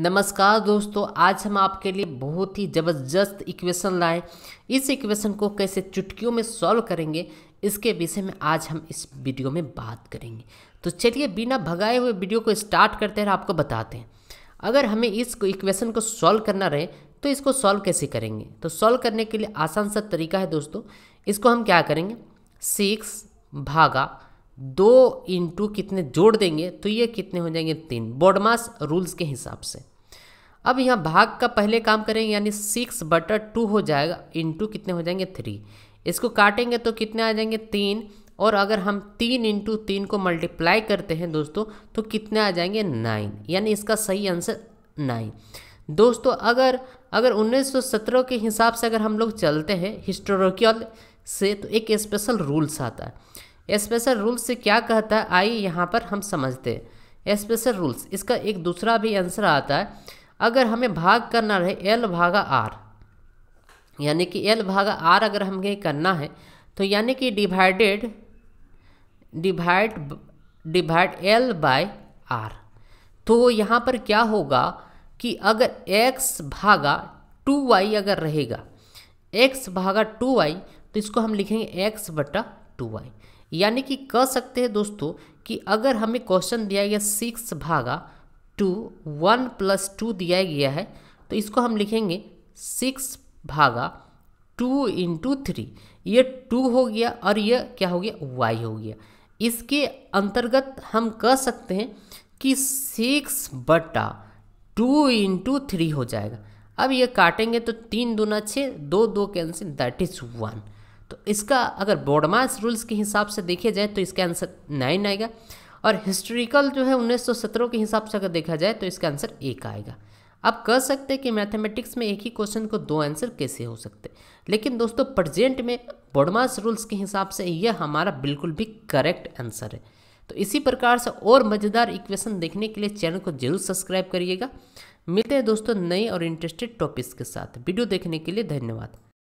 नमस्कार दोस्तों आज हम आपके लिए बहुत ही ज़बरदस्त इक्वेशन लाए इस इक्वेशन को कैसे चुटकियों में सॉल्व करेंगे इसके विषय में आज हम इस वीडियो में बात करेंगे तो चलिए बिना भगाए हुए वीडियो को स्टार्ट करते हैं आपको बताते हैं अगर हमें इस इक्वेशन को सॉल्व करना रहे तो इसको सॉल्व कैसे करेंगे तो सॉल्व करने के लिए आसान सा तरीका है दोस्तों इसको हम क्या करेंगे सिक्स भागा दो इंटू कितने जोड़ देंगे तो ये कितने हो जाएंगे तीन बोडमास रूल्स के हिसाब से अब यहाँ भाग का पहले काम करेंगे यानी सिक्स बटर टू हो जाएगा इंटू कितने हो जाएंगे थ्री इसको काटेंगे तो कितने आ जाएंगे तीन और अगर हम तीन इंटू तीन को मल्टीप्लाई करते हैं दोस्तों तो कितने आ जाएंगे नाइन यानी इसका सही आंसर नाइन दोस्तों अगर अगर 1917 के हिसाब से अगर हम लोग चलते हैं हिस्टोरिकल से तो एक स्पेशल रूल्स आता है स्पेशल रूल्स से क्या कहता है आइए यहाँ पर हम समझते हैं स्पेशल रूल्स इसका एक दूसरा भी आंसर आता है अगर हमें भाग करना रहे एल भागा आर यानी कि एल भागा आर अगर हमें करना है तो यानी कि divided divide divide L by R तो यहाँ पर क्या होगा कि अगर एक्स भागा टू वाई अगर रहेगा एक्स भागा टू वाई तो इसको हम लिखेंगे एक्स बटा टू वाई यानी कि कह सकते हैं दोस्तों कि अगर हमें क्वेश्चन दिया गया सिक्स भागा टू वन प्लस टू दिया गया है तो इसको हम लिखेंगे सिक्स भागा टू इंटू थ्री ये टू हो गया और ये क्या हो गया वाई हो गया इसके अंतर्गत हम कह सकते हैं कि सिक्स बटा टू इंटू थ्री हो जाएगा अब ये काटेंगे तो तीन दूना छः दो दो कैंसिल दैट इज वन तो इसका अगर बोडमास रूल्स के हिसाब से देखे जाए तो इसका आंसर नाइन आएगा और हिस्ट्रिकल जो है 1917 के हिसाब से अगर देखा जाए तो इसका आंसर एक आएगा आप कह सकते हैं कि मैथमेटिक्स में एक ही क्वेश्चन को दो आंसर कैसे हो सकते लेकिन दोस्तों प्रजेंट में बोडमास रूल्स के हिसाब से यह हमारा बिल्कुल भी करेक्ट आंसर है तो इसी प्रकार से और मज़ेदार इक्वेशन देखने के लिए चैनल को जरूर सब्सक्राइब करिएगा मिलते हैं दोस्तों नए और इंटरेस्टेड टॉपिक्स के साथ वीडियो देखने के लिए धन्यवाद